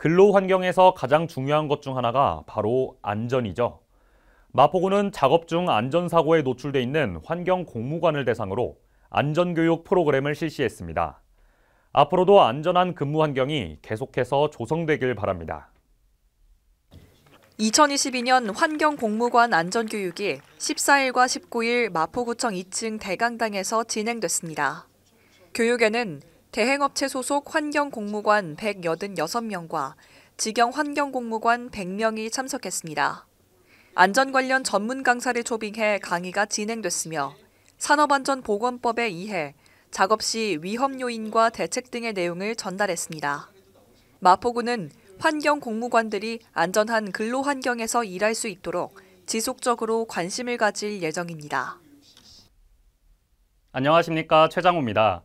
근로 환경에서 가장 중요한 것 중 하나가 바로 안전이죠. 마포구는 작업 중 안전사고에 노출돼 있는 환경 공무관을 대상으로 안전교육 프로그램을 실시했습니다. 앞으로도 안전한 근무 환경이 계속해서 조성되길 바랍니다. 2022년 환경공무관 안전교육이 14일과 19일 마포구청 2층 대강당에서 진행됐습니다. 교육에는 대행업체 소속 환경공무관 186명과 직영 환경공무관 100명이 참석했습니다. 안전 관련 전문 강사를 초빙해 강의가 진행됐으며 산업안전보건법에 의해 작업 시 위험 요인과 대책 등의 내용을 전달했습니다. 마포구는 환경 공무관들이 안전한 근로 환경에서 일할 수 있도록 지속적으로 관심을 가질 예정입니다. 안녕하십니까 최장호입니다.